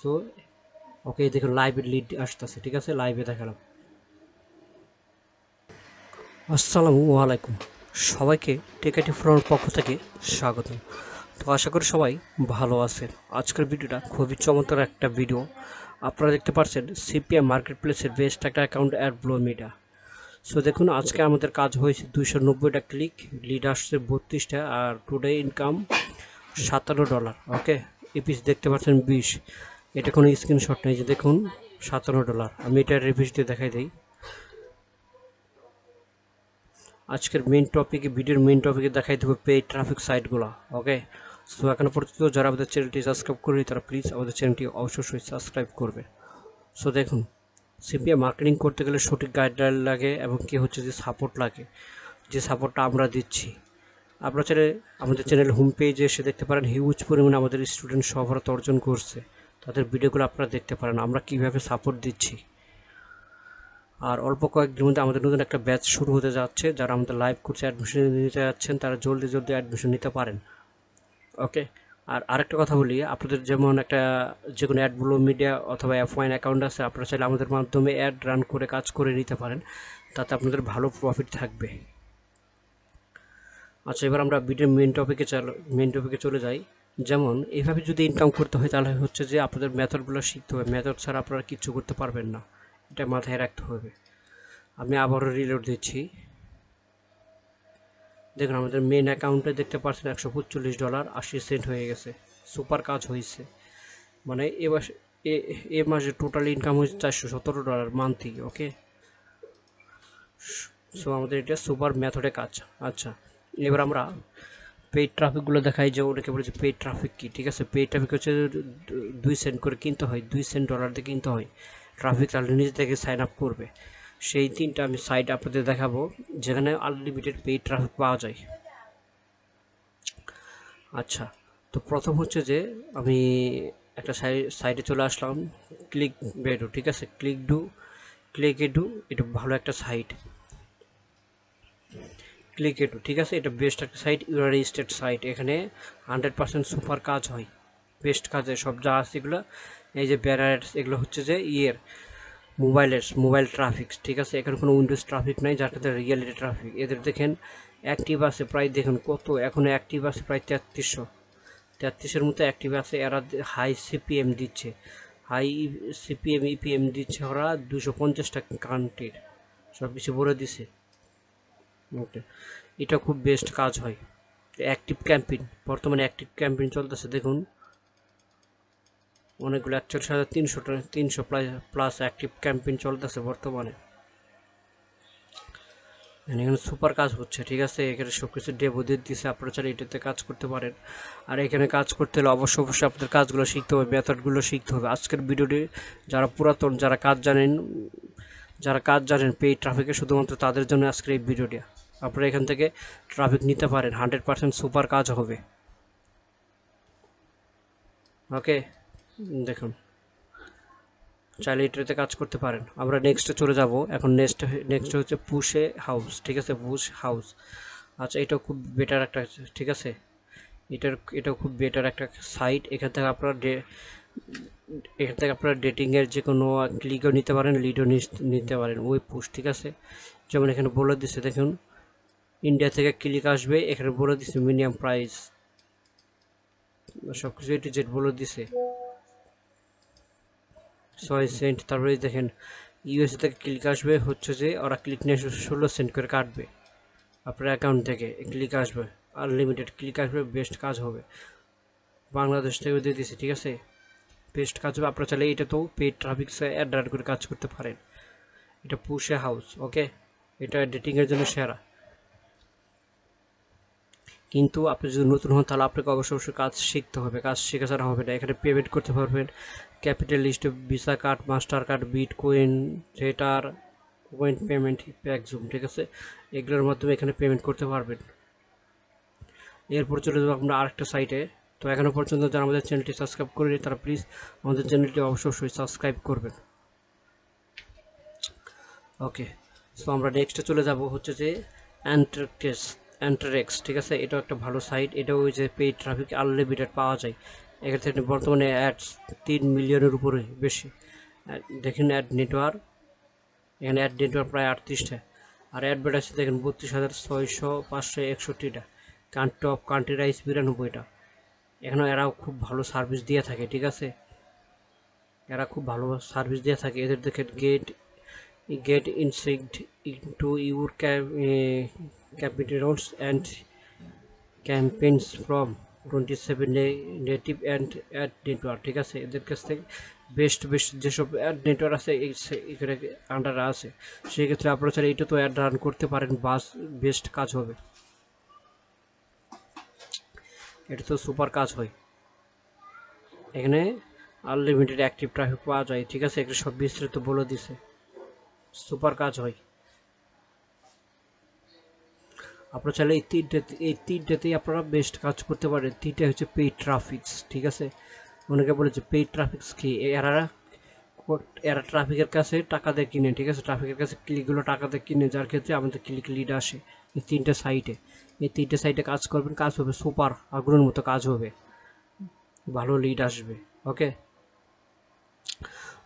so okay দেখো লাইভে lead আসতেছে ঠিক আছে লাইভে দেখালাম আসসালামু আলাইকুম সবাইকে টেকাটি ফ্রোর পক্ষ থেকে স্বাগত তো আশা করি সবাই ভালো আছেন আজকের ভিডিওটা খুবই চমৎকার একটা ভিডিও আপনারা দেখতে পাচ্ছেন সিপিএম মার্কেট প্লেসের বেস্ট একটা account ad blue media so দেখুন আজকে আমাদের কাজ হয়েছে দুশো নব্বইটা ক্লিক লিড আসছে বত্রিশটা আর টুডে ইনকাম সাতান্ন ডলার ওকে এপিস দেখতে পাচ্ছেন বিশ এটা কোনো স্ক্রিনশট নেই যে দেখুন সাতান্ন ডলার আমি এটা রিভিউজ দিয়ে দেখাই দিই আজকের মেন টপিকে ভিডিওর মেন টপিকে দেখাই দেবো পেইড ট্রাফিক সাইটগুলো ওকে সো এখনও পর্যন্ত যারা আমাদের চ্যানেলটি সাবস্ক্রাইব করেনি তারা প্লিজ আমাদের চ্যানেলটি অবশ্যই সাবস্ক্রাইব করবে সো দেখুন সিপিআই মার্কেটিং করতে গেলে সঠিক গাইডলাইন লাগে এবং কি হচ্ছে যে সাপোর্ট লাগে যে সাপোর্টটা আমরা দিচ্ছি আপনারা চ্যানেল আমাদের চ্যানেল হোম পেজে এসে দেখতে পারেন হিউজ পরিমাণে আমাদের স্টুডেন্ট সফলতা অর্জন করছে তাদের ভিডিওগুলো আপনারা দেখতে পারেন আমরা কীভাবে সাপোর্ট দিচ্ছি আর অল্প কয়েকদিন মধ্যে আমাদের নতুন একটা ব্যাচ শুরু হতে যাচ্ছে যারা আমাদের লাইভ কোর্সে অ্যাডমিশন নিতে যাচ্ছেন তারা জলদি জলদি অ্যাডমিশন নিতে পারেন ওকে আর আরেকটা কথা বলি আপনাদের যেমন একটা যে কোনো অ্যাডগুলো মিডিয়া অথবা এফ ওয়াইন অ্যাকাউন্ট আছে আপনারা চাইলে আমাদের মাধ্যমে অ্যাড রান করে কাজ করে নিতে পারেন তাতে আপনাদের ভালো প্রফিট থাকবে আচ্ছা এবার আমরা ভিডিও মেন টপিকে মেন টপিকে চলে যাই যেমন এভাবে যদি ইনকাম করতে হয় তাহলে হচ্ছে যে আপনাদের মেথডগুলো শিখতে হবে মেথড ছাড়া আপনারা কিচ্ছু করতে পারবেন না এটা মাথায় রাখতে হবে আমি আবারও রিলোড দিচ্ছি দেখুন আমাদের মেন অ্যাকাউন্টে দেখতে পাচ্ছেন একশো পঁচিশ ডলার আশি সেন্ট হয়ে গেছে সুপার কাজ হয়েছে মানে এ মাস এ মাসে টোটাল ইনকাম হয়েছে চারশো সতেরো ডলার মান্থলি ওকে সো আমাদের এটা সুপার মেথডে কাজ আচ্ছা এবার আমরা পেইড ট্রাফিকগুলো দেখায় যে অনেকে বলে যে পেইড ট্রাফিক কী ঠিক আছে পেইড ট্রাফিক হচ্ছে দুই সেন্ট করে কিনতে হয় দুই সেন্ট ডলার দিয়ে কিনতে হয় ট্রাফিক তাহলে নিজে থেকে সাইন আপ করবে সেই তিনটা আমি সাইট আপনাদের দেখাবো যেখানে আনলিমিটেড পেইড ট্রাফিক পাওয়া যায় আচ্ছা তো প্রথম হচ্ছে যে আমি একটা সাইটে চলে আসলাম ক্লিক বেডু ঠিক আছে ক্লিক ডু ক্লিক এ ডু এটা ভালো একটা সাইট ক্লিকেটু ঠিক আছে এটা বেস্ট একটা সাইট ইউরা রেজিস্টার্ড সাইট এখানে হান্ড্রেড পার্সেন্ট সুপার কাজ হয় বেস্ট কাজে সব যা আছে এগুলো এই যে ব্যারার্স এগুলো হচ্ছে যে ইয়ের মোবাইলের মোবাইল ট্রাফিক ঠিক আছে এখানে কোনো উইন্ডোজ ট্রাফিক নাই যার ক্ষেত্রে রিয়েলিটি ট্রাফিক এদের দেখেন অ্যাক্টিভ আছে প্রায় দেখেন কত এখন অ্যাক্টিভ আছে প্রায় তেত্রিশশো তেত্রিশের মতো অ্যাক্টিভ আছে এরা হাই সিপিএম দিচ্ছে হাই সিপিএম ইপিএম দিচ্ছে ওরা দুশো পঞ্চাশটা কান্ট্রির সব কিছু বলে দিছে ওকে এটা খুব বেস্ট কাজ হয় অ্যাক্টিভ ক্যাম্পেইন বর্তমানে অ্যাক্টিভ ক্যাম্পেইন চলতেছে দেখুন অনেকগুলো একচল্লিশ হাজার তিনশো তিনশো প্লাস অ্যাক্টিভ ক্যাম্পেইন চলতেছে বর্তমানে এখানে সুপার কাজ হচ্ছে ঠিক আছে এখানে সব কিছু ডেবো দিয়ে দিচ্ছে আপনারা চাই এটাতে কাজ করতে পারেন আর এখানে কাজ করতে হলে অবশ্যই অবশ্যই আপনাদের কাজগুলো শিখতে হবে মেথডগুলো শিখতে হবে আজকের ভিডিওটি যারা পুরাতন যারা কাজ জানেন যারা কাজ জানেন পেই ট্রাফিকে শুধুমাত্র তাদের জন্য আজকের এই ভিডিওটি আপনারা এখান থেকে ট্রাফিক নিতে পারেন হান্ড্রেড পারসেন্ট সুপার কাজ হবে ওকে দেখুন চাইলে এটাতে কাজ করতে পারেন আমরা নেক্সটে চলে যাব এখন নেক্সট নেক্সট হচ্ছে পুশে হাউস ঠিক আছে পুষ হাউস আচ্ছা এটাও খুব বেটার একটা ঠিক আছে এটার এটাও খুব বেটার একটা সাইট এখান থেকে আপনারা এখান থেকে আপনারা ডেটিংয়ের যে কোনো ক্লিকও নিতে পারেন লিডও নিতে পারেন ওই পোস্ট ঠিক আছে যেমন এখানে বলে দিচ্ছে দেখুন ইন্ডিয়া থেকে ক্লিক আসবে এখানে বলে দিচ্ছে মিনিমাম প্রাইস সব কিছু এটি জেট বলে দিছে ছয় সেন্ট তারপরে দেখেন ইউএসএ থেকে ক্লিক আসবে হচ্ছে যে ওরা ক্লিক নিয়ে ষোলো সেন্ট করে কাটবে আপনার অ্যাকাউন্ট থেকে ক্লিক আসবে আনলিমিটেড ক্লিক আসবে বেস্ট কাজ হবে বাংলাদেশ থেকেও দিয়ে দিছে ঠিক আছে বেস্ট কাজ হবে আপনারা চাইলে এটা তো পেড ট্রাফিক্সে অ্যাড করে কাজ করতে পারেন এটা পুষে হাউস ওকে এটা ডেটিংয়ের জন্য সেরা কিন্তু আপনি যদি নতুন হন তাহলে আপনাকে অবশ্যই অবশ্যই কাজ শিখতে হবে কাজ শিখে ছাড়া হবে না এখানে পেমেন্ট করতে পারবেন capitalist Visa card Mastercard bitcoin tether কোয়েন পেমেন্ট প্যাকজুম ঠিক আছে এগুলোর মাধ্যমে এখানে পেমেন্ট করতে পারবেন এরপর চলে যাবো আমরা আরেকটা সাইটে তো এখনও পর্যন্ত যারা আমাদের চ্যানেলটি সাবস্ক্রাইব করেনি তারা প্লিজ আমাদের চ্যানেলটি অবশ্যই সাবস্ক্রাইব করবেন ওকে সো আমরা নেক্সটে চলে যাব হচ্ছে যে অ্যান্টারকেস অ্যান্টারেক্স ঠিক আছে এটাও একটা ভালো সাইট এটাও যে পেইড ট্রাফিক আনলিমিটেড পাওয়া যায় এক্ষেত্রে বর্তমানে অ্যাডস তিন মিলিয়নের উপরে বেশি দেখেন অ্যাড নেটওয়ার্ক এখানে অ্যাড নেটওয়ার্ক প্রায় আটত্রিশটা আর অ্যাডভার্টাইজ দেখেন বত্রিশ হাজার ছয়শো পাঁচশো একষট্টিটা কান্ট্রি অফ কান্ট্রি রাইস বিরানব্বইটা এখানে এরাও খুব ভালো সার্ভিস দিয়ে থাকে ঠিক আছে এরা খুব ভালো সার্ভিস দিয়ে থাকে এদের দেখে get get insect into your capitals and campaigns from twenty seven native and ad network ঠিক আছে এদের কাছ থেকে বেস্ট বেস্ট যেসব অ্যাড নেটওয়ার্ক আছে এখানে আন্ডারে আছে সেক্ষেত্রে আপনারা চাইলে এটা তো অ্যাড রান করতে পারেন বাস বেস্ট কাজ হবে এটা তো সুপার কাজ হয় এখানে আনলিমিটেড অ্যাক্টিভ ট্রাফিক পাওয়া যায় ঠিক আছে একটু সব বিস্তারিত বলে দিছে সুপার কাজ হয় আপনারা চাইলে এই তিনটে এই তিনটেতেই আপনারা বেস্ট কাজ করতে পারেন তিনটে হচ্ছে পেইড ট্রাফিক্স ঠিক আছে অনেকে বলেছে পেইড ট্রাফিক্স কি এরা এরা ট্রাফিকের কাছে টাকা দিয়ে কিনে ঠিক আছে ট্রাফিকের কাছে ক্লিকগুলো টাকা দিয়ে কিনে যার ক্ষেত্রে আমাদের ক্লিক লিড আসে এই তিনটে সাইটে এই তিনটে সাইটে কাজ করবেন কাজ হবে সুপার আগ্রহের মতো কাজ হবে ভালো লিড আসবে ওকে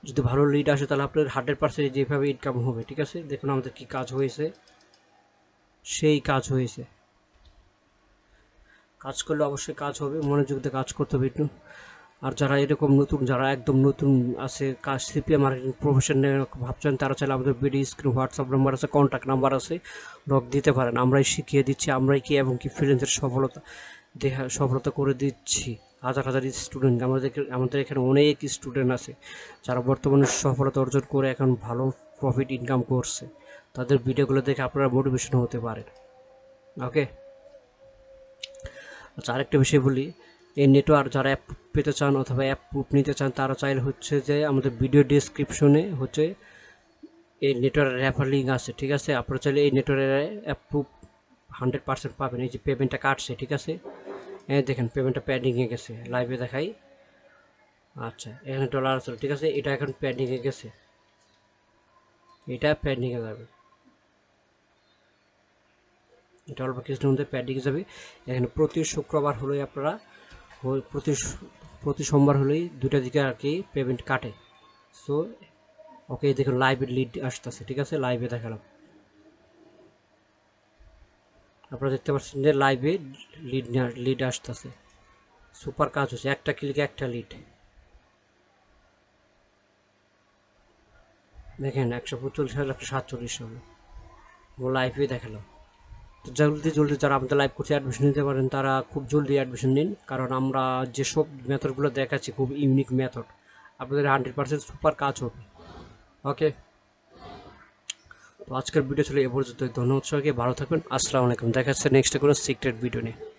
যদি ভালো লিড আসে তাহলে আপনার হান্ড্রেড পার্সেন্ট যেভাবে ইনকাম হবে ঠিক আছে দেখুন আমাদের কি কাজ হয়েছে সেই কাজ হয়েছে কাজ করলে অবশ্যই কাজ হবে মনোযোগ দিয়ে কাজ করতে হবে একটু আর যারা এরকম নতুন যারা একদম নতুন আছে কাজ সিপিএ মার্কেটিং প্রফেশন ভাবছেন তারা চাইলে আমাদের বিডি স্ক্রিন হোয়াটসঅ্যাপ নাম্বার আছে কন্ট্যাক্ট নাম্বার আছে নক দিতে পারেন আমরাই শিখিয়ে দিচ্ছি আমরাই কি এবং কি ফ্রিলেন্সের সফলতা দেখা সফলতা করে দিচ্ছি হাজার হাজার স্টুডেন্ট আমাদের আমাদের এখানে অনেক স্টুডেন্ট আছে যারা বর্তমানে সফলতা অর্জন করে এখন ভালো প্রফিট ইনকাম করছে তাদের ভিডিওগুলো দেখে আপনারা মোটিভেশন হতে পারেন ওকে আচ্ছা আরেকটা বিষয় বলি এই নেটওয়ার্ক যারা পেতে চান অথবা অ্যাপ নিতে চান তারা চাইলে হচ্ছে যে আমাদের ভিডিও ডিসক্রিপশনে হচ্ছে এই নেটওয়ার্ক রেফার লিঙ্ক আছে ঠিক আছে আপনারা চাইলে এই নেটওয়ার্কের অ্যাপ প্রুফ হান্ড্রেড পার্সেন্ট পাবেন এই যে পেমেন্টটা কাটছে ঠিক আছে হ্যাঁ দেখেন পেমেন্টটা প্যান্ডিংয়ে গেছে লাইভে দেখাই আচ্ছা এখানে ডলার আসলে ঠিক আছে এটা এখন প্যান্ডিংয়ে গেছে এটা প্যান্ডিংয়ে যাবে এটা অল্প কিছুদিন মধ্যে প্যান্ডিংয়ে যাবে এখানে প্রতি শুক্রবার হলেই আপনারা প্রতি প্রতি সোমবার হলেই দুইটা দিকে আর কি পেমেন্ট কাটে সো ওকে দেখুন লাইভের লিড আসতেছে ঠিক আছে লাইভে দেখালাম আপনারা দেখতে পাচ্ছেন যে লাইভে লিড লিড আসতেছে সুপার কাজ হচ্ছে একটা ক্লিকে একটা লিড দেখেন একশো পঁচল্লিশ হাজার একশো সাতচল্লিশ হবে ও লাইভে দেখালাম তো জলদি জলদি যারা আমাদের লাইভ কোর্সে অ্যাডমিশন নিতে পারেন তারা খুব জলদি অ্যাডমিশন নিন কারণ আমরা যেসব মেথডগুলো দেখাচ্ছি খুব ইউনিক মেথড আপনাদের হান্ড্রেড পার্সেন্ট সুপার কাজ হবে ওকে তো আজকের ভিডিও ছিল এ পর্যন্ত ধন্যবাদ সবাইকে ভালো থাকবেন আসসালামু আলাইকুম দেখা নেক্সট কোনো সিক্রেট ভিডিও নিয়ে